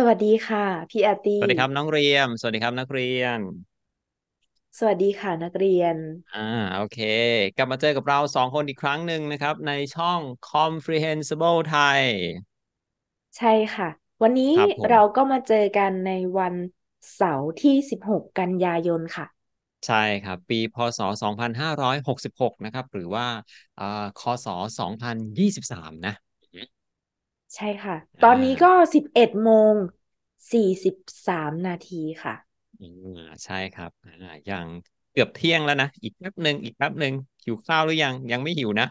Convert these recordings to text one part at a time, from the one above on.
สวัสดีค่ะ พี่อาร์ตี้สวัสดีครับน้องเรียม สวัสดีครับนักเรียน สวัสดีค่ะนักเรียน อ่าโอเค กลับมาเจอกับเราสองคนอีกครั้งหนึ่งนะครับในช่อง Comprehensible Thai ใช่ค่ะ วันนี้รเราก็มาเจอกันในวันเสาร์ที่ 16กันยายนค่ะ ใช่ครับปีพศ2566 นะครับ หรือว่าอ่าคศ2023 นะใช่ค่ะตอนนี้ก็สิบเอ็ดโมงสี่สิบสามนาทีค่ะอ่าใช่ครับอ่าอย่างเกือบเที่ยงแล้วนะอีกแป๊บหนึ่งอีกแป๊บหนึ่งหิวข้าวหรือยังยังไม่หิวนะ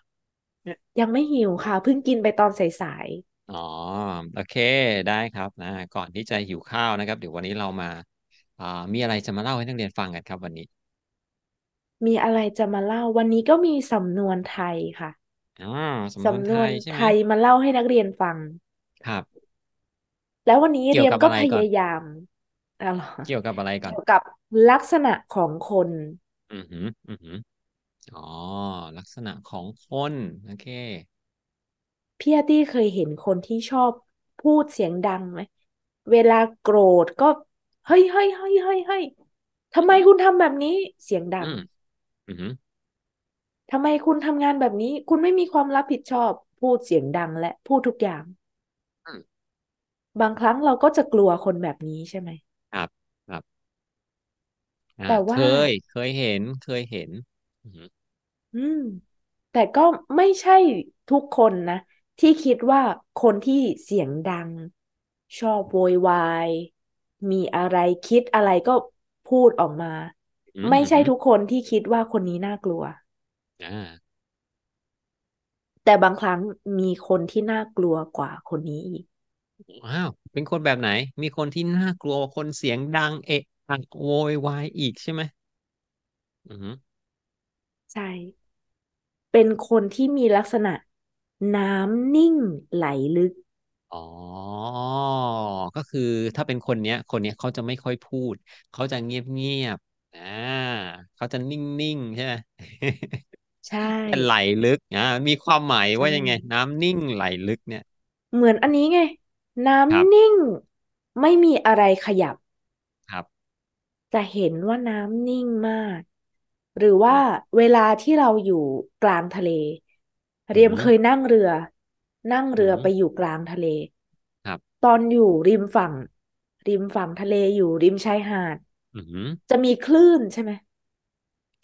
ยังไม่หิวค่ะเพิ่งกินไปตอนสายๆอ๋อ โอเคได้ครับนะก่อนที่จะหิวข้าวนะครับเดี๋ยววันนี้เรามาอ่ามีอะไรจะมาเล่าให้นักเรียนฟังกันครับวันนี้ มีอะไรจะมาเล่าวันนี้ก็มีสำนวนไทยค่ะอ่าสำนวนไทนวนยใช่ไไหมยมาเล่าให้นักเรียนฟัง ครับ แล้ววันนี้เกี่ยยรีวยนกับก็อะไรพก่อนยายามอะไรเเกี่ยวกับอะไรก่อน เกี่ยวกับลักษณะของคน อือหือ อือหือ อ๋อ ลักษณะของคน โอเค พี่อาร์ตี้เคยเห็นคนที่ชอบพูดเสียงดังไหม เวลาโกรธก็เฮ้ยเฮ้ยเฮ้ยเฮ้ยเฮ้ย ทำไมคุณทำแบบนี้เสียงดัอืงมอือหือทำไมคุณทำงานแบบนี้ คุณไม่มีความรับผิดชอบพูดเสียงดังและพูดทุกอย่าง บางครั้งเราก็จะกลัวคนแบบนี้ใช่ไหมครับครับแต่ว่าเคย เคยเห็นเคยเห็น อืมแต่ก็ไม่ใช่ทุกคนนะที่คิดว่าคนที่เสียงดัง ชอบโวยวาย มีอะไรคิดอะไรก็พูดออกมา ไม่ใช่ทุกคนที่คิดว่าคนนี้น่ากลัวอ่าแต่บางครั้งมีคนที่น่ากลัวกว่าคนนี้อีกว้าวเป็นคนแบบไหน มีคนที่น่ากลัว คนเสียงดังเอะอะโวยวายอีกใช่ไหมอือใช่เป็นคนที่มีลักษณะ น้ำนิ่งไหลลึก อ๋อก็คือถ้าเป็นคนเนี้ย คนเนี้ยเขาจะไม่ค่อยพูด เขาจะเงียบเงียบอ่าเขาจะนิ่งๆใช่ไหมใช่ไหลลึกอ่ามีความหมายว่ายังไง น้ำนิ่งไหลลึกเนี่ย เหมือนอันนี้ไง น้ครัำนิ่ง ไม่มีอะไรขยับ ครับ จะเห็นว่าน้ำนิ่งมาก หรือว่าเวลาที่เราอยู่กลางทะเลเรียมเคยนั่งเรือ นั่งเรือไปอยู่กลางทะเล ครับ ตอนอยู่ริมฝั่ง ริมฝั่งทะเลอยู่ริมชายหาด อืจะมีคลื่นใช่ไหม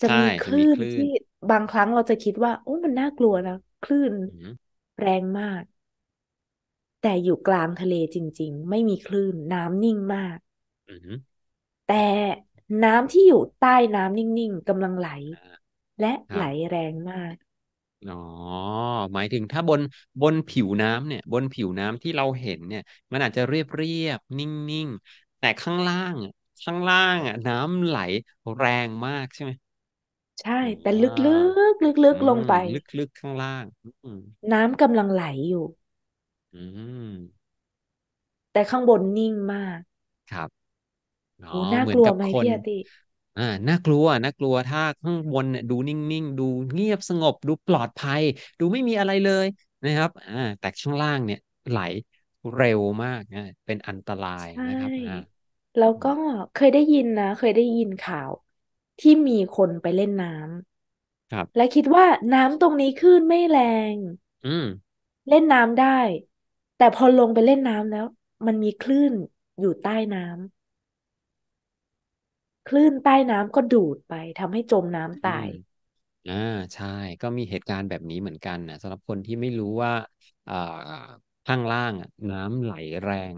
จะมีคลื่นนที่บางครั้งเราจะคิดว่าโอ้มันน่ากลัวนะคลื่นแรงมาก แต่อยู่กลางทะเลจริง ๆ ไม่มีคลื่นน้ำนิ่งมากแต่น้ำที่อยู่ใต้น้ำนิ่งๆกำลังไหล และไหลแรงมากอ๋อหมายถึงถ้าบนบนผิวน้ำเนี่ย บนผิวน้ำที่เราเห็นเนี่ย มันอาจจะเรียบเรียบนิ่งๆแต่ข้างล่างข้างล่างอ่ะน้ำไหลแรงมากใช่ไหมใช่ แต่ลึกๆลึกอ่าๆลงไปลึกๆข้างล่าง น้ำกำลังไหลอยู่แต่ข้างบนนิ่งมาก ครับอ๋อน่าเหมืกอนลัวบไหมคพี่นอาติอ่าน่ากลัวน่ากลัวถ้าข้างบนเนี่ยดูนิ่งๆดูเงียบสงบ ดูปลอดภัย ดูไม่มีอะไรเลยนะครับอ่าแต่ช่วงล่างเนี่ย ไหลเร็วมากนะเป็นอันตรายใช่นะครับอ่าแล้วก็เคยได้ยินนะเคยได้ยินข่าวที่มีคนไปเล่นน้ำครับ และคิดว่าน้ำตรงนี้คลื่นไม่แรง อืมเล่นน้ำได้ แต่พอลงไปเล่นน้ำแล้ว มันมีคลื่นอยู่ใต้น้ำคลื่นใต้น้ำก็ดูดไปทำให้จมน้ำตายอ่าใช่ ก็มีเหตุการณ์แบบนี้เหมือนกันนะสำหรับคนที่ไม่รู้ว่าอ่าข้างล่างน้ำไหลแรง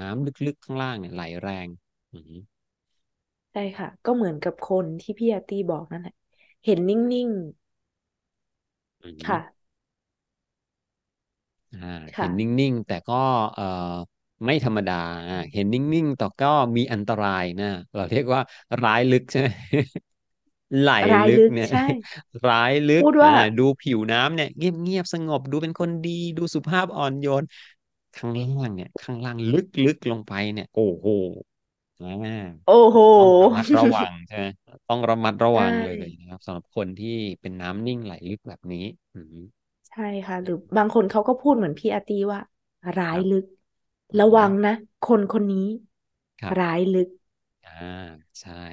น้ำลึกๆข้างล่างเนี่ยไหลแรง อืใช่ค่ะก็เหมือนกับคนที่พี่อาตีบอกนั่นแหละเห็นนิ่งๆ ค่ะเห็นนิ่งๆ แต่ก็ เอไม่ธรรมดา เห็นนิ่งๆ แต่ก็มีอันตรายนะ เราเรียกว่าร้ายลึกใช่ไหมไหลรายลึกลึกเนี่ยช่ร้ายลึกูดว่าดูผิวน้ำเนี่ย เงียบๆสงบดูเป็นคนดี ดูสุภาพอ่อนโยนข้างล่างเนี่ย ข้างล่างลึกๆ ลงไปเนี่ย โอ้โหอ่าโอ้โหต้องระมัดระวังใช่ไหมต้องระมัดระใชวังเลยนะครับสำหรับคนที่เป็นน้ำนิ่งไหลลึกแบบนี้ อืมใช่ค่ะ หรือบางคนเขาก็พูดเหมือนพี่อาร์ตีว่า ร้ายลึก ระวังนะคนคนนี้ครัร้ายลึก อ่าใช่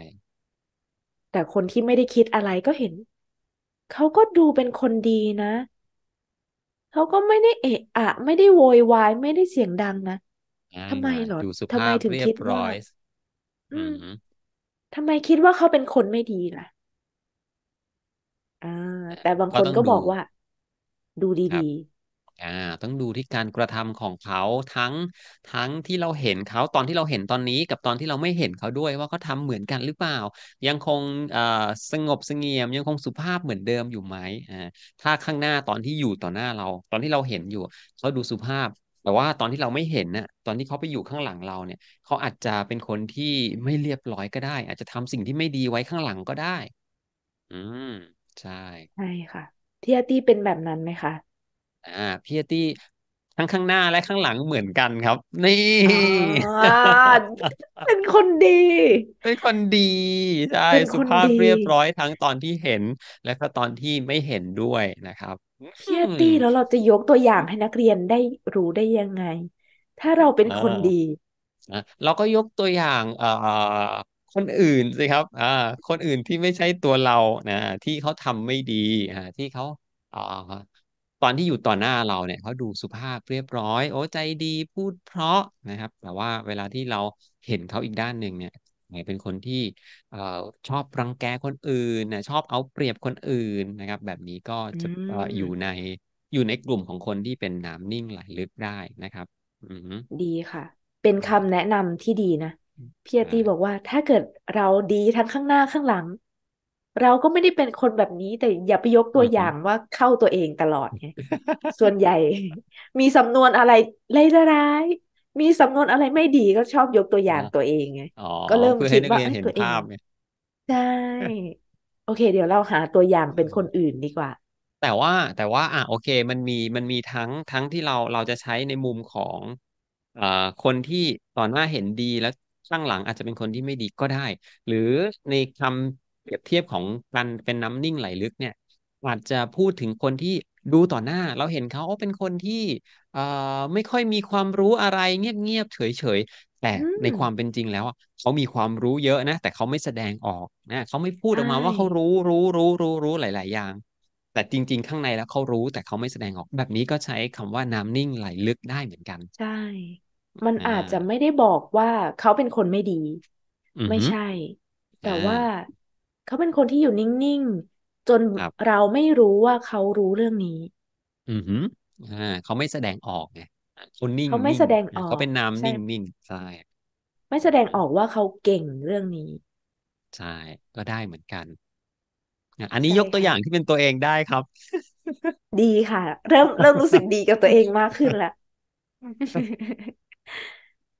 แต่คนที่ไม่ได้คิดอะไรก็เห็นเขาก็ดูเป็นคนดีนะ เขาก็ไม่ได้เอะอะ ไม่ได้โวยวายไม่ได้เสียงดังนะอ่ทำไมเหรอดูสุทำไมาพถึงเรียคิบดรว่าอยอืมทำไมคิดว่าเขาเป็นคนไม่ดีล่ะอ่าแต่บางก็คนต้องก็ดูบอกว่า ดูดครับีอ่าต้องดูที่การกระทำของเขาทั้งทั้งที่เราเห็นเขาตอนที่เราเห็นตอนนี้กับตอนที่เราไม่เห็นเขาด้วย ว่าเขาทำเหมือนกันหรือเปล่า ยังคงอ่าสงบเสงี่ยม ยังคงสุภาพเหมือนเดิมอยู่ไหมอ่าถ้าข้างหน้าตอนที่อยู่ต่อหน้าเรา ตอนที่เราเห็นอยู่เขาดูสุภาพแต่ว่าตอนที่เราไม่เห็นน่ะ ตอนที่เขาไปอยู่ข้างหลังเราเนี่ย เขาอาจจะเป็นคนที่ไม่เรียบร้อยก็ได้ อาจจะทำสิ่งที่ไม่ดีไว้ข้างหลังก็ได้ อืม ใช่ ใช่ค่ะพี่อาตี้เป็นแบบนั้นไหมคะ อ่าพี่อาตี้ทั้งข้างหน้าและข้างหลังเหมือนกันครับ นี่ เป็นคนดี เป็นคนดี ใช่ สุภาพเรียบร้อยทั้งตอนที่เห็น และก็ตอนที่ไม่เห็นด้วยนะครับเครียดดีแล้วเราจะยกตัวอย่างให้นักเรียนได้รู้ได้ยังไง ถ้าเราเป็นคนดีเราก็ยกตัวอย่างเอ่คนอื่นสิครับอ่าคนอื่นที่ไม่ใช่ตัวเรานะ ที่เขาทำไม่ดีอ่าที่เขาอ่าตอนที่อยู่ต่อหน้าเราเนี่ยเขาดูสุภาพเรียบร้อย โอ้ใจดีพูดเพราะนะครับ แต่ว่าเวลาที่เราเห็นเขาอีกด้านหนึ่งเนี่ยเป็นคนที่ชอบรังแกคนอื่นนะชอบเอาเปรียบคนอื่นนะครับ แบบนี้ก็จะอยู่ในอยู่ในกลุ่มของคนที่เป็นน้ำนิ่งไหลลึกได้นะครับดีค่ะ เป็นคำแนะนำที่ดีนะพี่อาตีบอกว่าถ้าเกิดเราดีทั้งข้างหน้าข้างหลัง เราก็ไม่ได้เป็นคนแบบนี้ แต่อย่าไปยกตัวอย่างว่าเข้าตัวเองตลอดไงส่วนใหญ่ มีสำนวนอะไรเลยร้ายมีสำนวนอะไรไม่ดีก็ชอบยกตัวอย่างตัวเองไงก็เริ่มคิดว่าตัวเองใช่โอเค เดี๋ยวเราหาตัวอย่างเป็นคนอื่นดีกว่า แต่ว่าแต่ว่า อ่ะโอเค มันมีมันมีทั้งทั้งที่เราเราจะใช้ในมุมของอ่าคนที่ตออหน้าเห็นดีแล้วข้างหลังอาจจะเป็นคนที่ไม่ดีก็ได้ หรือในคำเปรียบเทียบของการเป็นน้ำนิ่งไหลลึกเนี่ยอาจจะพูดถึงคนที่ดูต่อหน้าเราเห็นเขาเป็นคนที่ไม่ค่อยมีความรู้อะไร เงียบๆเฉยๆแต่ในความเป็นจริงแล้วเขามีความรู้เยอะนะแต่เขาไม่แสดงออกนะเขาไม่พูดออกมาว่าเขารู้รู้รู้รู้รู้หลาย ๆ อย่าง แต่จริง ๆข้างในแล้วเขารู้แต่เขาไม่แสดงออก แบบนี้ก็ใช้คำว่าน้ำนิ่งไหลลึกได้เหมือนกัน ใช่ มันอาจจะไม่ได้บอกว่าเขาเป็นคนไม่ดี ไม่ใช่ แต่ว่าเขาเป็นคนที่อยู่นิ่งๆจนครับเราไม่รู้ว่าเขารู้เรื่องนี้ อือฮึอ่าเขาไม่แสดงออกไงเขานิ่งเขาไม่นิ่แสงดงออเขาเป็นนาำนิ่งนิ่งใช่ไม่แสดงออกว่าเขาเก่งเรื่องนี้ ใช่ ก็ได้เหมือนกัน อันนี้ใยกตัวอย่างที่เป็นตัวเองได้ครับ ดีค่ะ เริ่มเริ่มรู้สึกดีกับตัวเองมากขึ้นละ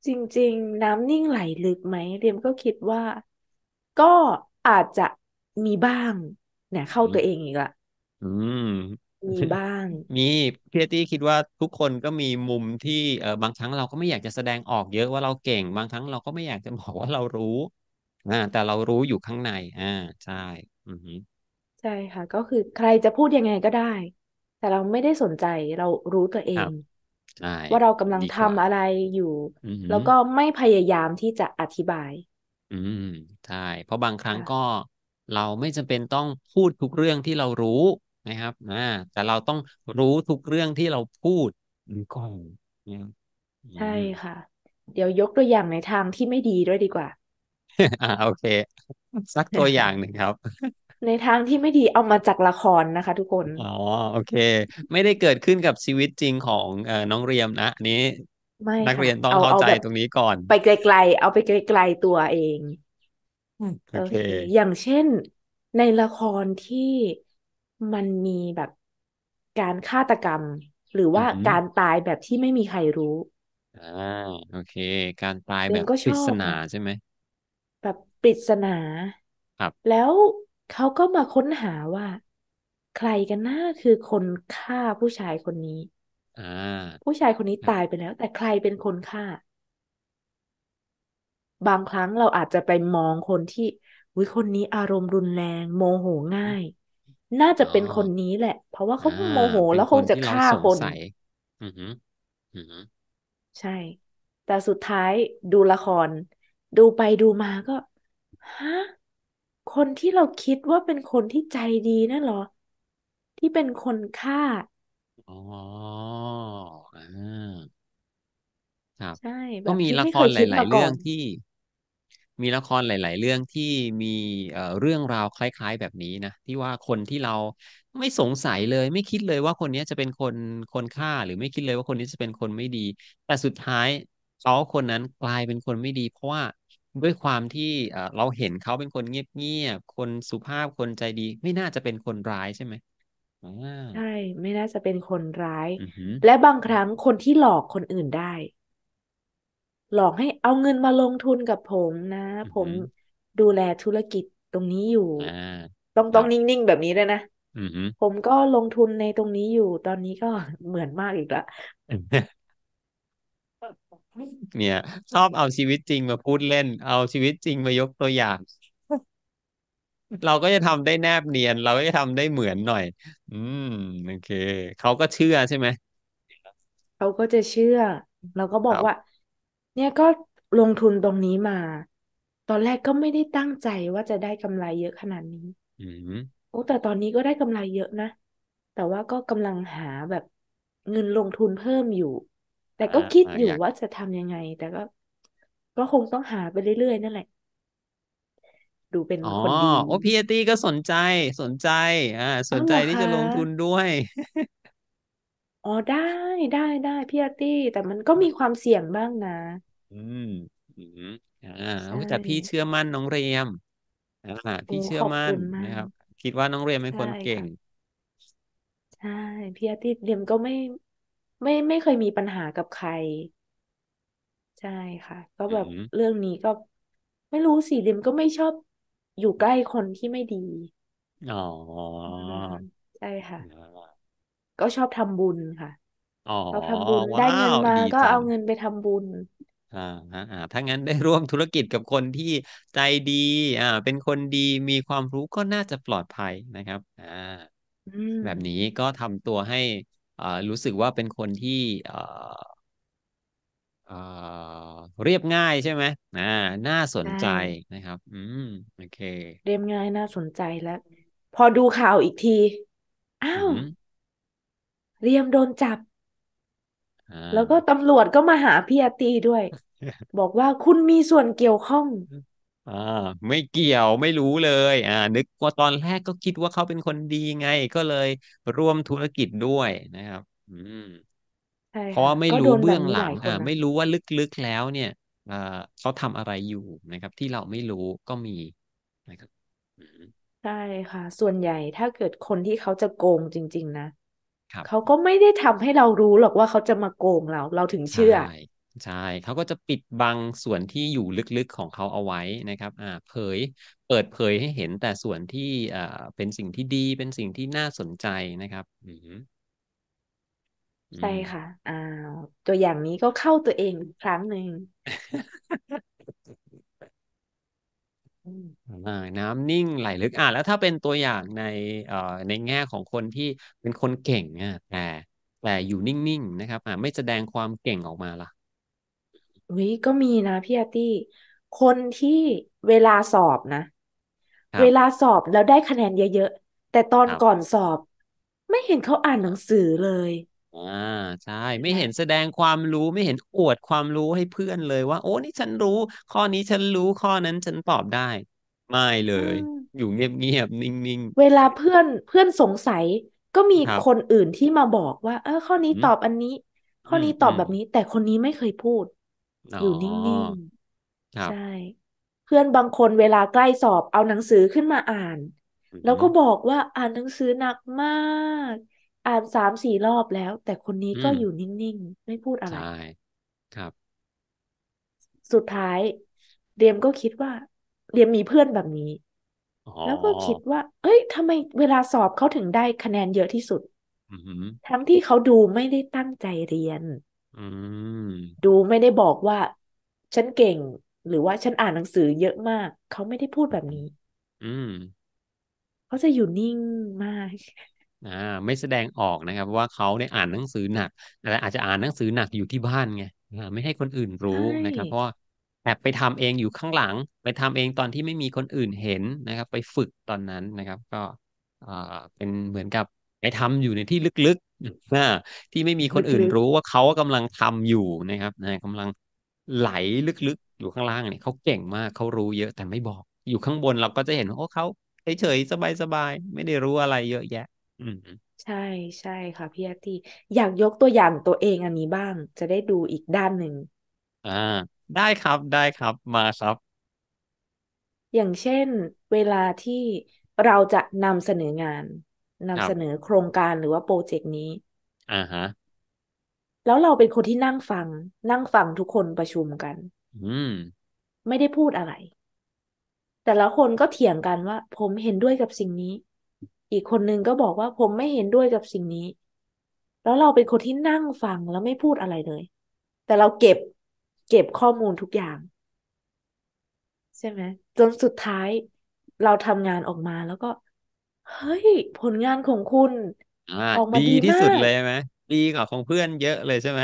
จริง ๆ น้ำนิ่งไหลลึกไหมเรียมก็คิดว่าก็อาจจะมีบ้างเนี่ยเข้าตัวเองอีกละอืมมีบ้าง มีพี่เตี้คิดว่าทุกคนก็มีมุมที่เออบางครั้งเราก็ไม่อยากจะแสดงออกเยอะว่าเราเก่ง บางครั้งเราก็ไม่อยากจะบอกว่าเรารู้อ่าแต่เรารู้อยู่ข้างในอ่าใช่อือใช่ค่ะ ก็คือใครจะพูดยังไงก็ได้ แต่เราไม่ได้สนใจเรารู้ตัวเอครับงใช่ว่าเรากำลังดีกว่าทำอะไรอยู่อือแล้วก็ไม่พยายามที่จะอธิบาย อืมใช่เพราะบางครั้งก็เราไม่จำเป็นต้องพูดทุกเรื่องที่เรารู้นะครับนะแต่เราต้องรู้ทุกเรื่องที่เราพูดก่อนใช่ค่ะ เดี๋ยวยกตัวอย่างในทางที่ไม่ดีด้วยดีกว่า อ่าโอเคสักตัวอย่างหนึ่งครับ ในทางที่ไม่ดีเอามาจากละครนะคะทุกคนอ๋อโอเค ไม่ได้เกิดขึ้นกับชีวิตจริงของอน้องเรียมนะนี้นักเรียนต้องเข้าใจตรงนี้ก่อน ไปไกล ๆ เอาไปไกล ๆตัวเองโอเค อย่างเช่นในละครที่มันมีแบบการฆาตกรรม หรืออืว่าอการตายแบบที่ไม่มีใครรู้ อ่า โอเค การตายเบแบนบก็ปชริอศบนาใช่ไหม แบบปริศนา ครับ แล้วเขาก็มาค้นหาว่า ใครกันนะคือคนฆ่าผู้ชายคนนี้ อ่า ผู้ชายคนนี้ตายไปแล้วแต่ใครเป็นคนฆ่าบางครั้งเราอาจจะไปมองคนที่วิคนนี้อารมณ์รุนแรง โมโหง่าย น่าจะเป็นคนนี้แหละ เพราะว่าเขาโมโหแล้วคงจะฆ่าคนใช่ แต่สุดท้ายดูละคร ดูไปดูมาก็ฮะคนที่เราคิดว่าเป็นคนที่ใจดีนั่นหรอ ที่เป็นคนฆ่าอ๋อครับใช่ก็มีละครหลาย ๆ เรื่องที่มีละครหลาย ๆ เรื่องที่มีเรื่องราวคล้ายๆแบบนี้นะที่ว่าคนที่เราไม่สงสัยเลยไม่คิดเลยว่าคนนี้จะเป็นคนคนฆ่าหรือไม่คิดเลยว่าคนนี้จะเป็นคนไม่ดี แต่สุดท้ายเขาคนนั้นกลายเป็นคนไม่ดี เพราะว่าด้วยความที่เราเห็นเขาเป็นคนเงียบๆคนสุภาพคนใจดี ไม่น่าจะเป็นคนร้ายใช่ไหมใช่ไม่น่าจะเป็นคนร้ายและบางครั้งคนที่หลอกคนอื่นได้หลอกให้เอาเงินมาลงทุนกับผมนะ ผมดูแลธุรกิจตรงนี้อยู่ต้องต้องนิ่งๆ แบบนี้ด้วยนะผมก็ลงทุนในตรงนี้อยู่ ตอนนี้ก็เหมือนมากอีกละเนี่ยชอบเอาชีวิตจริงมาพูดเล่นเอาชีวิตจริงมายกตัวอย่าง เราก็จะทำได้แนบเนียน เราก็จะทำได้เหมือนหน่อย อืมโอเคเขาก็เชื่อใช่ไหมเขาก็จะเชื่อ เราก็บอกว่าเนี่ยก็ลงทุนตรงนี้มา ตอนแรกก็ไม่ได้ตั้งใจว่าจะได้กำไรเยอะขนาดนี้ อืมโอ้แต่ตอนนี้ก็ได้กำไรเยอะนะ แต่ว่าก็กำลังหาแบบเงินลงทุนเพิ่มอยู่ แต่ก็าคิดอยู่ยากว่าจะทำยังไง แต่ก็ ก็คงต้องหาไปเรื่อยๆนั่นแหละ ดูเป็นอ๋อคนดีโอ้พีเอตี้ก็สนใจ สนใจ อ่าส้นใจหรอที่ะจะลงทุนด้วยอ๋อได้ได้ได้พี่อาร์ตี้แต่มันก็มีความเสี่ยงบ้างนะ อืม อืมอ่าใช่แต่พี่เชื่อมั่นน้องเรียมอ่าพี่เชื่ขออบมั่คุนณมนะครับ คิดว่าน้องเรียมเป็นชคนเก่่ะงใช่พี่อาร์ตี้เรียมก็ไม่ ไม่ไม่เคยมีปัญหากับใครใช่ค่ะ ก็แบบเรื่องนี้ก็ ไม่รู้สิเรียมก็ไม่ชอบอยู่ใกล้คนที่ไม่ดีอ๋อใช่ค่ะก็ชอบทำบุญค่ะชอบทำบุญได้เงินมาก็เอาเงินไปทำบุญอ่าฮะอ่าถ้างั้นได้ร่วมธุรกิจกับคนที่ใจดี อ่าเป็นคนดีมีความรู้ก็น่าจะปลอดภัยนะครับอ่าแบบนี้ก็ทำตัวให้อ่ารู้สึกว่าเป็นคนที่อ่าอ่าเรียบง่ายใช่ไหมอ่า น่าสนใจนะครับ อืมโอเคเรียบง่ายน่าสนใจแล้วพอดูข่าวอีกทีอ้าวเรียมโดนจับแล้วก็ตำรวจก็มาหาพี่อาตีด้วย บอกว่าคุณมีส่วนเกี่ยวข้อง อ่าไม่เกี่ยวไม่รู้เลย อ่า นึกว่าตอนแรกก็คิดว่าเขาเป็นคนดีไง ก็เลยร่วมธุรกิจด้วยนะครับ อืมเพราะว่าไม่รู้เบื้องหลัง อ่าไม่รู้ว่าลึกๆแล้ว เนี่ย อ่าเขาทำอะไรอยู่นะครับ ที่เราไม่รู้ ก็มีนะครับใช่ค่ะ ส่วนใหญ่ถ้าเกิดคนที่เขาจะโกงจริง ๆนะเขาก็ไม่ได้ทำให้เรารู้หรอกว่าเขาจะมาโกงเรา เราถึงเชื่อใช่ใช่ เขาก็จะปิดบังส่วนที่อยู่ลึกๆ ของเขาเอาไว้นะครับ อ่า เผยเปิดเผยให้เห็นแต่ส่วนที่อ่าเป็นสิ่งที่ดีเป็นสิ่งที่น่าสนใจนะครับ อืใช่ค่ะอ่าตัวอย่างนี้ก็เข้าตัวเองครั้งหนึ่งน้ำนิ่งไหลลึกอ่ะแล้วถ้าเป็นตัวอย่างในเอ่อในแง่ของคนที่เป็นคนเก่งอ่ะแต่แต่อยู่นิ่งๆนะครับอ่ะไม่แสดงความเก่งออกมาล่ะอุ้ยก็มีนะพี่อาตี้คนที่เวลาสอบนะ เวลาสอบแล้วได้คะแนนเยอะๆ แต่ตอนก่อนสอบไม่เห็นเขาอ่านหนังสือเลยอ่าใช่ ไม่เห็นแสดงความรู้ไม่เห็นอวดความรู้ให้เพื่อนเลยว่า โอ้นี่ฉันรู้ ข้อนี้ฉันรู้ ข้อนั้นฉันตอบได้ ไม่เลยอยู่เงียบเงียบนิ่งิ่งเวลาเพื่อนเพื่อนสงสัย ก็มีครับคนอื่นที่มาบอกว่า เออข้อนี้อืตมอบอันนี้ ข้ออนี้ตออบแบบนี้ แต่คนนี้ไม่เคยพูดอ๋ออยู่นิ่งคๆรับใช่เพื่อนบางคนเวลาใกล้สอบเอาหนังสือขึ้นมาอ่านอืแล้วก็บอกว่าอ่านหนังสือหนักมากอ่านสามสี่รอบแล้วแต่คนนี้ก็อมอยู่นิ่ง ๆ ไม่พูดอะไรใช่ครับ สุดท้ายเดียมก็คิดว่าเดียมมีเพื่อนแบบนี้อ๋อแล้วก็คิดว่าเอ้ยทำไมเวลาสอบเขาถึงได้คะแนนเยอะที่สุด อืมทั้งที่เขาดูไม่ได้ตั้งใจเรียน อืมดูไม่ได้บอกว่าฉันเก่ง หรือว่าฉันอ่านหนังสือเยอะมากเขาไม่ได้พูดแบบนี้ อืมเขาจะอยู่นิ่งมากอ่าไม่แสดงออกนะครับ ว่าเขาเนี่ยอ่านหนังสือหนักอะไรอาจจะอ่านหนังสือหนักอยู่ที่บ้านไงอ่าไม่ให้คนอื่นรู้นะครับเพราะแอบไปทำเองอยู่ข้างหลัง ไปทำเองตอนที่ไม่มีคนอื่นเห็นนะครับ ไปฝึกตอนนั้นนะครับ ก็อ่าเป็นเหมือนกับไปทำอยู่ในที่ลึกๆนะที่ไม่มีคนอื่นรู้ว่าเขากำลังทำอยู่นะครับนะกำลังไหลลึกๆ อยู่ข้างล่างเนี่ยเขาเก่งมากเขารู้เยอะ แต่ไม่บอกอยู่ข้างบนเราก็จะเห็นว่าเขาเฉยๆสบายๆไม่ได้รู้อะไรเยอะแยะใช่ใช่ค่ะพี่แอตตี้อยากยกตัวอย่างตัวเองอันนี้บ้าง จะได้ดูอีกด้านหนึ่งอ่าได้ครับได้ครับ มาครับอย่างเช่น เวลาที่เราจะนำเสนองานนำเสนอโครงการหรือว่าโปรเจกต์นี้อ่าฮะแล้วเราเป็นคนที่นั่งฟัง นั่งฟังทุกคนประชุมกัน อืม ไม่ได้พูดอะไร แต่ละคนก็เถียงกันว่าผมเห็นด้วยกับสิ่งนี้อีกคนนึงก็บอกว่าผมไม่เห็นด้วยกับสิ่งนี้ แล้วเราเป็นคนที่นั่งฟังแล้วไม่พูดอะไรเลย แต่เราเก็บเก็บข้อมูลทุกอย่าง ใช่ไหม จนสุดท้ายเราทำงานออกมาแล้วก็เฮ้ย ผลงานของคุณอออกมาดีที่สุดเลยไหมดีกว่าของเพื่อนเยอะเลยใช่ไหม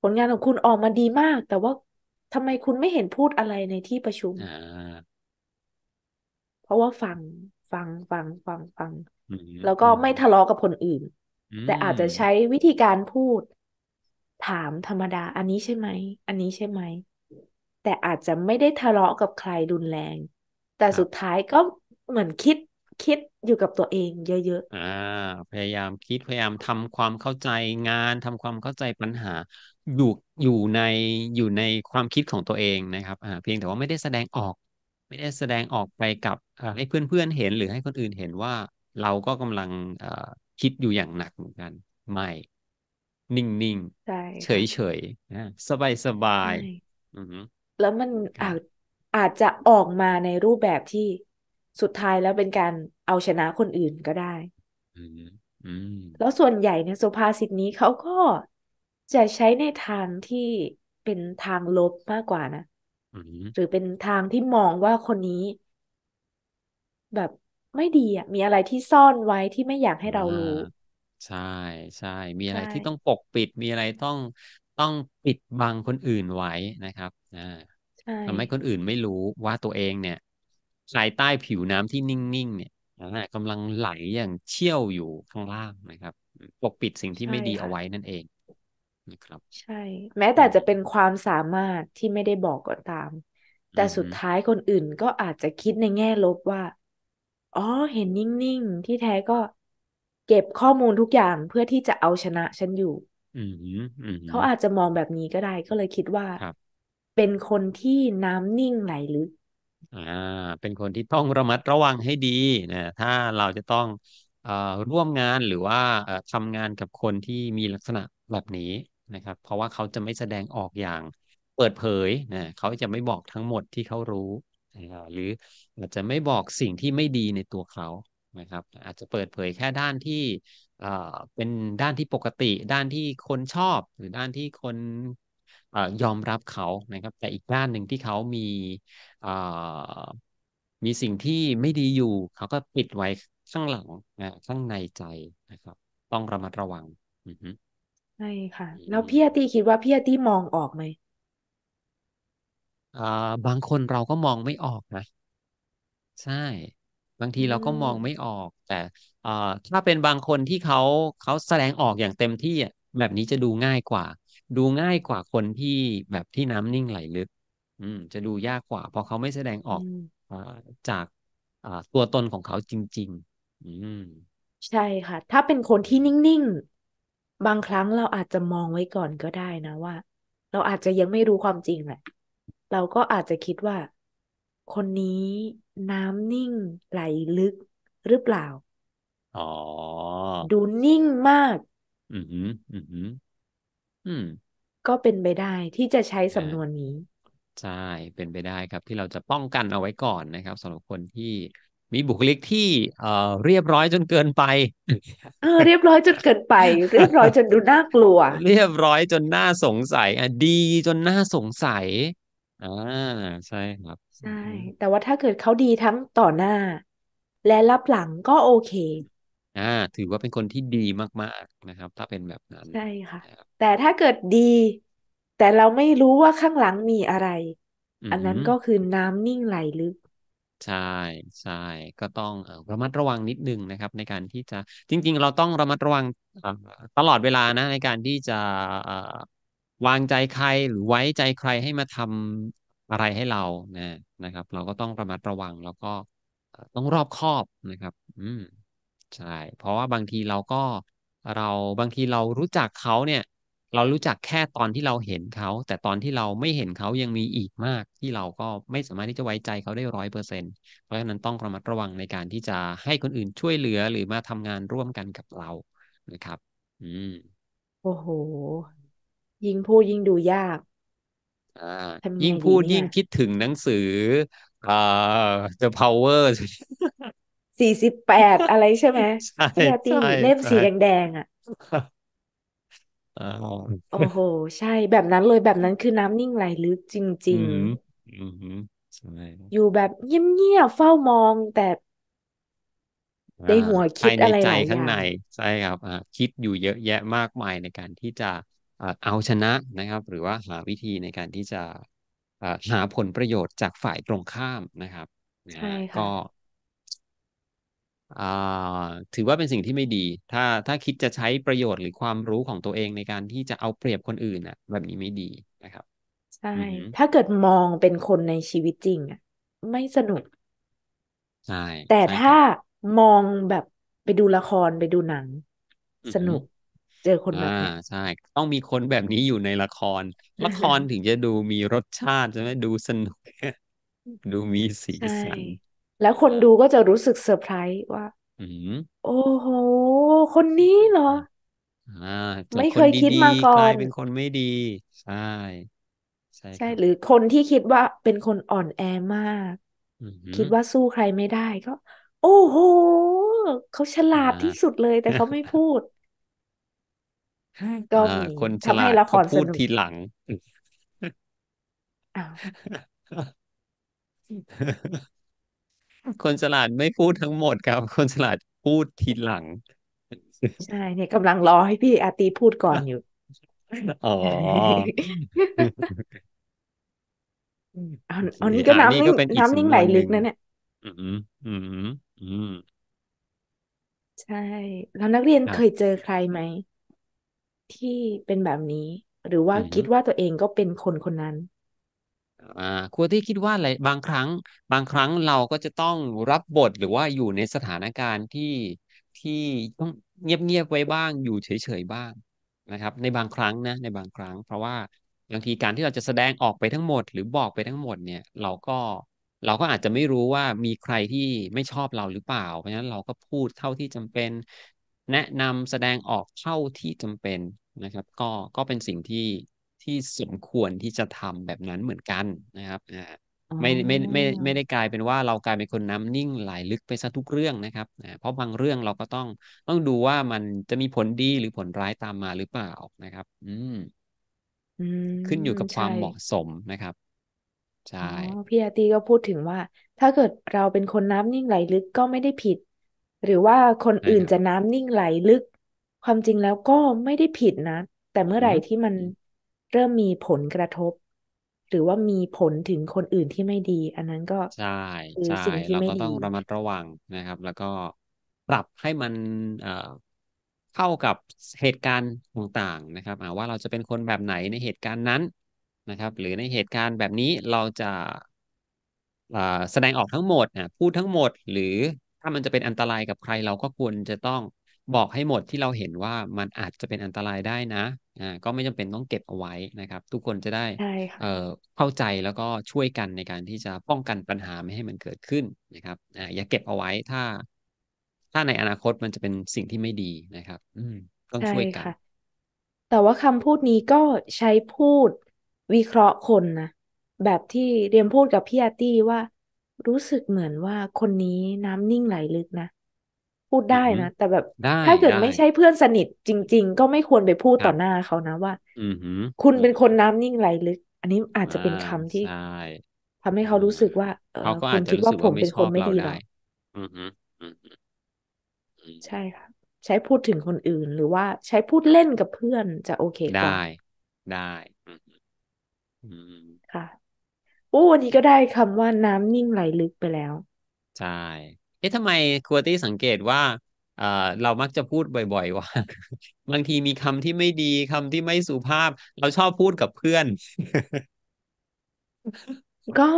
ผลงานของคุณออกมาดีมาก แต่ว่าทำไมคุณไม่เห็นพูดอะไรในที่ประชุมเพราะว่าฟังฟังฟังฟัง ฟัง แล้วก็ไม่ทะเลาะกับคนอื่น แต่อาจจะใช้วิธีการพูด ถามธรรมดา อันนี้ใช่ไหมอันนี้ใช่ไหม แต่อาจจะไม่ได้ทะเลาะกับใครรุนแรง แต่สุดท้ายก็เหมือนคิดคิดอยู่กับตัวเอง เยอะๆอ่าพยายามคิดพยายามทำความเข้าใจงานทำความเข้าใจปัญหาอยู่อยู่ในอยู่ในความคิดของตัวเองนะครับอ่าเพียงแต่ว่าไม่ได้แสดงออกไม่ได้แสดงออกไปกับให้เพื่อนๆเห็น หรือให้คนอื่นเห็นว่าเราก็กำลังคิดอยู่อย่างหนักเหมือนกันไม่ นิ่ง่เฉยเฉยสบายสบายแล้วมันอาจอาจจะออกมาในรูปแบบที่สุดท้ายแล้วเป็นการเอาชนะคนอื่นก็ได้แล้วส่วนใหญ่ในสุภาษิตนี้เขาก็จะใช้ในทางที่เป็นทางลบมากกว่านะอืมหรือเป็นทางที่มองว่าคนนี้ แบบไม่ดีอ่ะมีอะไรที่ซ่อนไว้ที่ไม่อยากให้เรา่ารู้ ใช่ใช่มีอะไร่ที่ต้องปกปิด มีอะไรต้องต้องปิดบังคนอื่นไว้นะครับอ่าใช่ทำให้คนอื่นไม่รู้ว่าตัวเองเนี่ยภายใต้ผิวน้ำที่นิ่งๆเนี่ยกำลังไหลอย่างเชี่ยวอยู่ข้างล่างนะครับ ปกปิดสิ่งที่ชไม่ดีเอาะไว้นั่นเองนะครับใช่ แม้แต่จะเป็นความสามารถที่ไม่ได้บอกก็ตาม แต่สุดท้ายคนอื่นก็อาจจะคิดในแง่ลบว่าอ๋อ เห็นนิ่งๆที่แท้ก็เก็บข้อมูลทุกอย่างเพื่อที่จะเอาชนะฉันอยู่เขาอาจจะมองแบบนี้ก็ได้ ก็เลยคิดว่าเป็นคนที่น้ำนิ่งไหลลึกอ่าเป็นคนที่ต้องระมัดระวังให้ดีนะถ้าเราจะต้องร่วมงานหรือว่าทำงานกับคนที่มีลักษณะแบบนี้นะครับเพราะว่าเขาจะไม่แสดงออกอย่างเปิดเผยนะเขาจะไม่บอกทั้งหมดที่เขารู้หรืออาจจะไม่บอกสิ่งที่ไม่ดีในตัวเขานะครับ อาจจะเปิดเผยแค่ด้านที่เป็นด้านที่ปกติ ด้านที่คนชอบ หรือด้านที่คนยอมรับเขานะครับ แต่อีกด้านหนึ่งที่เขามีมีสิ่งที่ไม่ดีอยู่ เขาก็ปิดไว้ข้างหลังข้างในใจนะครับต้องระมัดระวัง อือใช่ค่ะ แล้วพี่อาตีคิดว่าพี่อาตีมองออกไหมอ่าบางคนเราก็มองไม่ออกนะ ใช่ บางทีเราก็มองไม่ออก แต่อ่าถ้าเป็นบางคนที่เขาเขาแสดงออกอย่างเต็มที่อ่ะแบบนี้จะดูง่ายกว่า ดูง่ายกว่าคนที่แบบที่น้ำนิ่งไหลลึกอืมจะดูยากกว่าเพราะเขาไม่แสดงออกอ่าจากอ่าตัวตนของเขาจริง ๆ อืม ใช่ค่ะ ถ้าเป็นคนที่นิ่งบางครั้งเราอาจจะมองไว้ก่อนก็ได้นะว่า เราอาจจะยังไม่รู้ความจริงแหละเราก็อาจจะคิดว่า คนนี้น้ำนิ่ง ไหลลึกหรือเปล่า อ๋อดูนิ่งมาก อืมอืมอืมก็เป็นไปได้ที่จะใช้สำนวนนี้ใช่ เป็นไปได้ครับ ที่เราจะป้องกันเอาไว้ก่อนนะครับสำหรับคนที่มีบุคลิกที่เอ่อเรียบร้อยจนเกินไปเออ เรียบร้อยจนเกินไป เรียบร้อยจนดูน่ากลัว เรียบร้อยจนน่าสงสัยอ่ะดีจนน่าสงสัยอ่าใช่ครับใช่แต่ว่าถ้าเกิดเขาดีทั้งต่อหน้า และรับหลังก็โอเค อ่า ถือว่าเป็นคนที่ดีมาก ๆนะครับ ถ้าเป็นแบบนั้นใช่ค่ะ แต่ถ้าเกิดดี แต่เราไม่รู้ว่าข้างหลังมีอะไร อันนั้นก็คือน้ำนิ่งไหลลึกใช่ใช่ก็ต้องระมัดระวังนิดนึงนะครับในการที่จะจริงๆ เราต้องระมัดระวังตลอดเวลานะในการที่จะวางใจใครหรือไว้ใจใครให้มาทำอะไรให้เรานะนะครับ เราก็ต้องระมัดระวังแล้วก็ต้องรอบคอบนะครับ อืมใช่เพราะว่าบางทีเราก็ เราบางทีเรารู้จักเขาเนี่ยเรารู้จักแค่ตอนที่เราเห็นเขา แต่ตอนที่เราไม่เห็นเขายังมีอีกมากที่เราก็ไม่สามารถที่จะไว้ใจเขาได้ร้อยเปอร์เซ็นต์เพราะฉะนั้นต้องระมัดระวังในการที่จะให้คนอื่นช่วยเหลือหรือมาทำงานร่วมกันกับเรานะครับ อืมโอ้โห ยิ่งพูดยิ่งดูยากอ่ายิ่งพูดยิ่งคิดถึงหนังสืออ่า The Power สี่สิบแปดอะไรใช่ไหมใช่ที่ตีเล่มสีแดงๆอ่ะอโอ้โห ใช่แบบนั้นเลยแบบนั้นคือน้ำนิ่งไหลลึกจอืริงมอืมใช่ๆอยู่แบบเงียบๆเฝ้ามองแต่อในหัวคิภดยในอะไรใจหลายอข้างย่าในงใช่ครับอ่าคิดอยู่เยอะแยะมากมายในการที่จะอ่าเอาชนะนะครับ หรือว่าหาวิธีในการที่จะอ่าหาผลประโยชน์จากฝ่ายตรงข้ามนะครับนใช่ะก็ค่ะถือว่าเป็นสิ่งที่ไม่ดี ถ้าถ้าคิดจะใช้ประโยชน์หรือความรู้ของตัวเองในการที่จะเอาเปรียบคนอื่นอ่ะ แบบนี้ไม่ดีนะครับ ใช่ ถ้าเกิดมองเป็นคนในชีวิตจริงอ่ะ ไม่สนุกใช่ แต่ถ้ามองแบบไปดูละครไปดูหนัง สนุกเจอคนแบบนี้ใช่ ต้องมีคนแบบนี้อยู่ในละครละครถึงจะดูมีรสชาติ ใช่ไหมดูสนุก ดูมีสีสันแล้วคนดูก็จะรู้สึกเซอร์ไพรส์ว่าโอ้โห คนนี้เหรอไม่เคยคิดมาก่อนกลายเป็นคนไม่ดีใช่ใช่ ใช่ หรือคนที่คิดว่าเป็นคนอ่อนแอมากคิดว่าสู้ใครไม่ได้ก็ โอ้โหเขาฉลาดที่สุดเลย แต่เขาไม่พูดก็มีคนฉลาดละครพูดทีหลังคนฉลาดไม่พูดทั้งหมดครับคนฉลาดพูดทีหลัง ใช่เนี่ยกำลังรอให้พี่อาตีพูดก่อนอยู่ อ๋ออันนี้ก็น้ำนิ่งน้ำนิ่งไหลลึกนะเนี่ย อืมอืมอืมใช่ แล้วนักเรียนเคยเจอใครไหม ที่เป็นแบบนี้ หรือว่าคิดว่าตัวเองก็เป็นคนคนนั้นครูที่คิดว่าอะไรบางครั้ง บางครั้งเราก็จะต้องรับบทหรือว่าอยู่ในสถานการณ์ที่ที่ต้องเงียบๆไว้บ้างอยู่เฉยๆ บ้างนะครับ ในบางครั้งนะในบางครั้งเพราะว่าบางทีการที่เราจะแสดงออกไปทั้งหมดหรือบอกไปทั้งหมดเนี่ย เราก็เราก็อาจจะไม่รู้ว่ามีใครที่ไม่ชอบเราหรือเปล่า เพราะฉะนั้นเราก็พูดเท่าที่จำเป็น แนะนำแสดงออกเท่าที่จำเป็นนะครับ ก็ก็เป็นสิ่งที่ที่สมควรที่จะทำแบบนั้นเหมือนกันนะครับอ่าไม่ไม่ไม่ไม่ได้กลายเป็นว่า เรากลายเป็นคนน้ำนิ่งไหลลึกไปซะทุกเรื่องนะครับเพราะบางเรื่องเราก็ต้องต้องดูว่ามันจะมีผลดีหรือผลร้ายตามมาหรือเปล่านะครับ อืมขึ้นอยู่กับความเหมาะสมนะครับ ใช่พี่อาตีก็พูดถึงว่า ถ้าเกิดเราเป็นคนน้ำนิ่งไหลลึกก็ไม่ได้ผิด หรือว่าคนอื่นจะน้ำนิ่งไหลลึก ความจริงแล้วก็ไม่ได้ผิดนะ แต่เมื่อไหร่ที่มันเริ่มมีผลกระทบ หรือว่ามีผลถึงคนอื่นที่ไม่ดี อันนั้นก็ ใช่ใช่เราก็ต้อง ระมัดระวังนะครับ แล้วก็ปรับให้มันเอ่อเข้ากับเหตุการณ์ต่างๆนะครับว่าเราจะเป็นคนแบบไหนในเหตุการณ์นั้นนะครับ หรือในเหตุการณ์แบบนี้เราจะแสดงออกทั้งหมดนะพูดทั้งหมดหรือถ้ามันจะเป็นอันตรายกับใครเราก็ควรจะต้องบอกให้หมดที่เราเห็นว่ามันอาจจะเป็นอันตรายได้นะอ่าก็ไม่จำเป็นต้องเก็บเอาไว้นะครับ ทุกคนจะได้เอ่อเข้าใจแล้วก็ช่วยกันในการที่จะป้องกันปัญหาไม่ให้มันเกิดขึ้นนะครับอ่าอย่าเก็บเอาไว้ถ้า ถ้าในอนาคตมันจะเป็นสิ่งที่ไม่ดีนะครับ อืม ต้องช่วยกันแต่ว่าคำพูดนี้ก็ใช้พูดวิเคราะห์คนนะแบบที่เรียมพูดกับพี่อาตี้ว่า รู้สึกเหมือนว่าคนนี้น้ำนิ่งไหลลึกนะพูดได้นะแต่แบบถ้าเกิดไม่ใช่เพื่อนสนิท จริง ๆ ก็ไม่ควรไปพูดต่อหน้าเขานะว่าคุณเป็นคนน้ำนิ่งไหลลึกอันนี้อาจจะเป็นคำที่ทำให้เขารู้สึกว่าเขาคิอว่าผมเป็นคนไม่ดีหรอใช่ค่ะใช้พูดถึงคนอื่น หรือว่าใช้พูดเล่นกับเพื่อนจะโอเคกว่าได้ได้ค่ะ โอ้วันนี้ก็ได้คำว่าน้ำนิ่งไหลลึกไปแล้ว ใช่เอ๊ะทำไมครัวตี้สังเกตว่าเรามักจะพูดบ่อย ๆ ว่า บางทีมีคำที่ไม่ดีคำที่ไม่สุภาพ เราชอบพูดกับเพื่อน ก็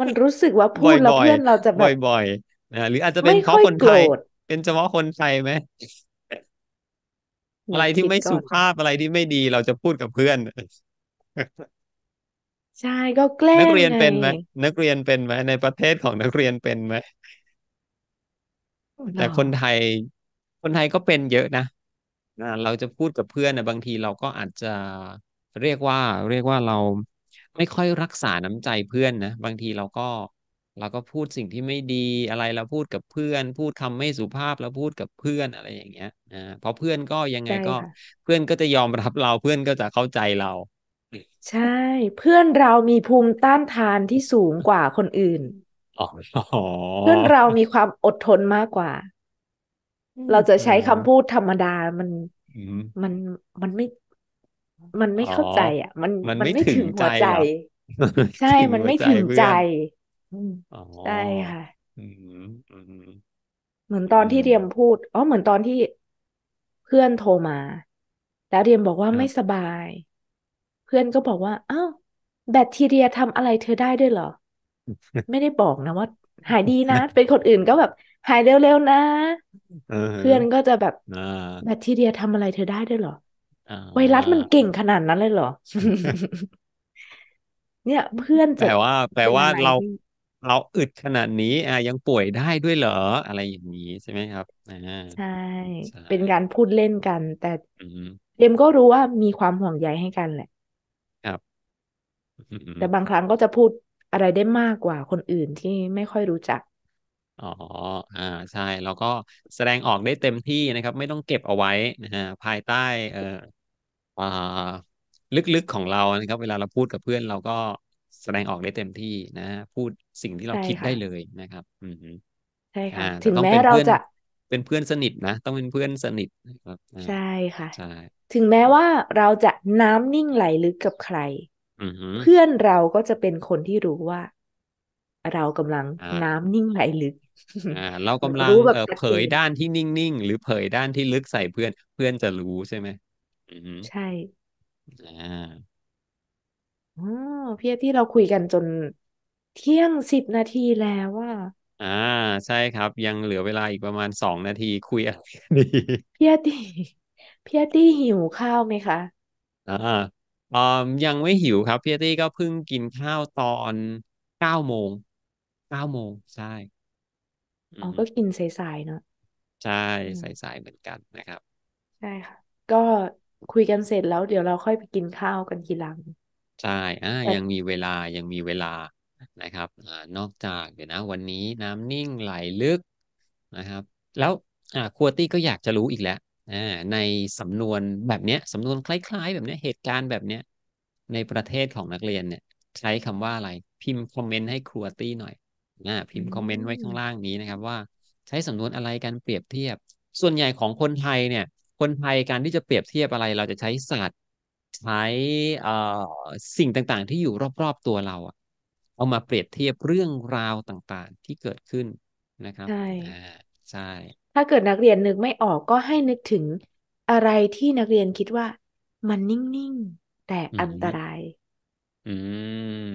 มันรู้สึกว่าพูดแล้วเพื่อนเราจะแบบบ่อยๆนะหรืออาจจะเป็นเพาะคนไทยเป็นเฉพาะคนไทยไหมอะไรที่ไม่สุภาพอะไรที่ไม่ดีเราจะพูดกับเพื่อนใช่ก็แกล้งนักเรียนเป็นไหมนักเรียนเป็นไหมในประเทศของนักเรียนเป็นไหมแต่คนไทยคนไทยก็เป็นเยอะนะ เราจะพูดกับเพื่อนนะบางทีเราก็อาจจะเรียกว่าเรียกว่าเราไม่ค่อยรักษาน้ำใจเพื่อนนะบางทีเราก็เราก็พูดสิ่งที่ไม่ดีอะไรเราพูดกับเพื่อน พูดคำไม่สุภาพเราพูดกับเพื่อนอะไรอย่างเงี้ยนะพอเพื่อนก็ยังไงก็เพื่อนก็จะยอมรับเราเพื่อนก็จะเข้าใจเราใช่ เพื่อนเรามีภูมิต้านทานที่สูงกว่าคนอื่นเพื่อนเรามีความอดทนมากกว่า เราจะใช้คำพูดธรรมดา มัน มัน มันไม่ มันไม่เข้าใจ อ่ะ มัน มันไม่ถึงหัวใจ ใช่ มันไม่ถึงใจใช่ค่ะ เหมือนตอนที่เรียมพูด อ๋อ เหมือนตอนที่เพื่อนโทรมา แล้วเรียมบอกว่าไม่สบาย เพื่อนก็บอกว่าอ้าวแบคทีเรียทำอะไรเธอได้ด้วยเหรอไม่ได้บอกนะว่า หายดีนะ เป็นคนอื่นก็แบบหายเร็วๆนะเพื่อนก็จะแบบแบคทีเรียทำอะไรเธอได้ด้วยเหรอไวรัสมันเก่งขนาดนั้นเลยเหรอ เนี่ย เพื่อนจะแต่ว่าแปลว่าเราเราอึดขนาดนี้ อ่ะยังป่วยได้ด้วยเหรออะไรอย่างนี้ใช่ไหมครับอ่าใช่เป็นการพูดเล่นกัน แต่เอ็มก็รู้ว่ามีความห่วงใยให้กันแหละ ครับแต่บางครั้งก็จะพูดอะไรได้มากกว่า คนอื่นที่ไม่ค่อยรู้จัก อ๋อ อ่า ใช่ แล้วก็แสดงออกได้เต็มที่นะครับ ไม่ต้องเก็บเอาไว้นะฮะภายใต้ เอ่ออ่า ลึกๆของเรานะครับ เวลาเราพูดกับเพื่อนเราก็แสดงออกได้เต็มที่นะ พูดสิ่งที่เราใช่คิด่ะได้เลยนะครับ อืมใช่อ่าค่ะแต่ถึงแม้เ็นเราื่อนจะเป็นเพื่อนสนิทนะ ต้องเป็นเพื่อนสนิทนะครับอ่าใช่ค่ะ ใช่ ถึงแม้ว่าเราจะน้ำนิ่งไหลลึกกับใครเพื่อนเราก็จะเป็นคนที่รู้ว่า เรากำลังอน้ำนิ่งไหลลึกอ่าเรากำลังู้แบบเอ่อผยด้านที่นิ่งๆ หรือเผยด้านที่ลึกใส่เพื่อนเพื่อนจะรู้ใช่ไหมอืใช่อ่อ๋พี่ที่เราคุยกันจนเที่ยงสิบนาทีแล้วว่า อ่า ใช่ครับ ยังเหลือเวลาอีกประมาณสองนาทีคุยอะไรกันดีพี่เอที่พี่เที่หิวข้าวไหมคะอ่าอ่ยังไม่หิวครับพี่ตี้ก็เพิ่งกินข้าวตอนเก้าโมงเก้าโมงใช่อือ๋อก็กินสายๆเนาะใช่อสายๆเหมือนกันนะครับ ใช่ค่ะ ก็คุยกันเสร็จแล้ว เดี๋ยวเราค่อยไปกินข้าวกันทีหลัง ใช่อ่ายังมีเวลายังมีเวลานะครับอ่านอกจากเดี๋ยวนะวันนี้น้ำนิ่งไหลลึกนะครับ แล้วอ่าครัวตี้ก็อยากจะรู้อีกแล้วในสำนวนแบบเนี้ยสำนวนคล้าย ๆ แบบเนี้ยเหตุการณ์แบบเนี้ยในประเทศของนักเรียนเนี่ย ใช้คำว่าอะไรพิมพ์คอมเมนต์ให้ครูตี้หน่อยนะพิมพ์คอมเมนต์ไว้ข้างล่างนี้นะครับ ว่าใช้สำนวนอะไรการเปรียบเทียบ ส่วนใหญ่ของคนไทยเนี่ย คนไทยการที่จะเปรียบเทียบอะไรเราจะใช้ศาสตร์ใช้สิ่งต่างๆ ที่อยู่รอบๆตัวเราเอามาเปรียบเทียบเรื่องราวต่างๆที่เกิดขึ้นนะครับใช่ใช่ถ้าเกิดนักเรียนนึกไม่ออกก็ให้นึกถึงอะไรที่นักเรียนคิดว่ามันนิ่งๆ แต่อันตราย อืม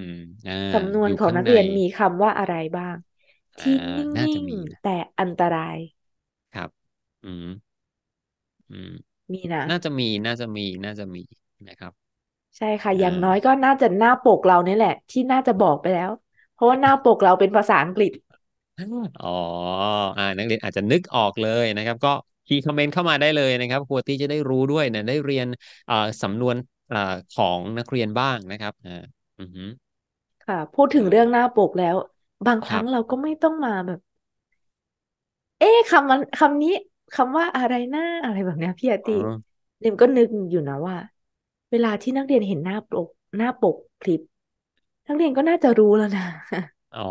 สำนวนของนักเรียนมีคำว่าอะไรบ้าง ที่นิ่งๆแต่อันตราย ครับ อืม อืม มีนะ น่าจะมี น่าจะมี น่าจะมีนะครับ ใช่ค่ะ อย่างน้อยก็น่าจะหน้าปกเราเนี่ยแหละ ที่น่าจะบอกไปแล้ว เพราะว่าหน้าปกเราเป็นภาษาอังกฤษอ๋ออ่า นักเรียนอาจจะนึกออกเลยนะครับ ก็คีย์คอมเมนต์เข้ามาได้เลยนะครับครูตี้จะได้รู้ด้วยนะได้เรียนอ่สำนวนอของนักเรียนบ้างนะครับอ่าอือฮึค่ะพูดถึงเรื่องหน้าปกแล้ว บางคครัั้งบเราก็ไม่ต้องมาแบบ เอ๊คำมันคำนี้คำว่าอะไรหน้าอะไรแบบเนี้ยพี่อาตินิมก็นึกอยู่นะว่า เวลาที่นักเรียนเห็นหน้าปก หน้าปกคลิป นักเรียนก็น่าจะรู้แล้วนะอ๋อ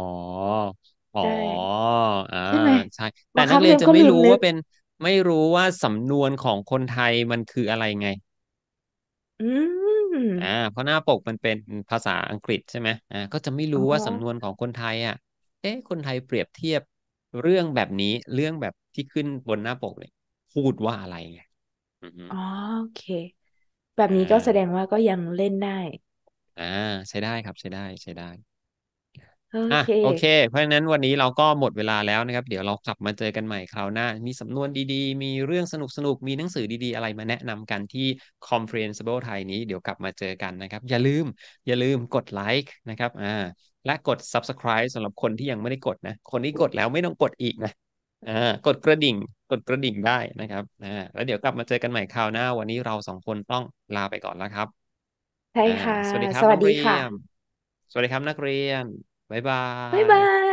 อ๋อใช่ไหมใช่ แต่งนักเรียนยนจะ็ไม่รู้ึกว่าเป็น ไม่รู้ว่าสำนวนของคนไทยมันคืออะไรไง อืม อ่าเพราะหน้าปกมันเป็นภาษาอังกฤษใช่ไหมอ่า ก็จะไม่รู้ว่า สำนวนของคนไทยอ่ะ เอ๊ะ คนไทยเปรียบเทียบเรื่องแบบนี้เรื่องแบบที่ขึ้นบนหน้าปกเนี่ยพูดว่าอะไรไงอ๋อโอเค แบบนี้ก็แสดงว่าก็ยังเล่นได้ อ่าใช้ได้ครับ ใช้ได้ใช้ได้โอ่เคโอเค เพราะฉะนั้นวันนี้เราก็หมดเวลาแล้วนะครับเดี๋ยวเรากลับมาเจอกันใหม่คราวหน้ามีสำนวนดีๆมีเรื่องสนุกสนุกมีหนังสือดีๆอะไรมาแนะนำกันที่ Comprehensible ไทยนี้เดี๋ยวกลับมาเจอกันนะครับ อย่าลืมอย่าลืมกดไลค์นะครับอ่าและกด subscribe สำหรับคนที่ยังไม่ได้กดนะ คนที่กดแล้วไม่ต้องกดอีกนะอ่ากดกระดิ่งกดกระดิ่งได้นะครับอ่าแล้วเดี๋ยวกลับมาเจอกันใหม่คราวหน้า วันนี้เราสองคนต้องลาไปก่อนแล้วครับใช่ค่ะ สวัสดีครัสบวักสดีเรีค่ะยนสวัสดีครับนักเรียน拜拜。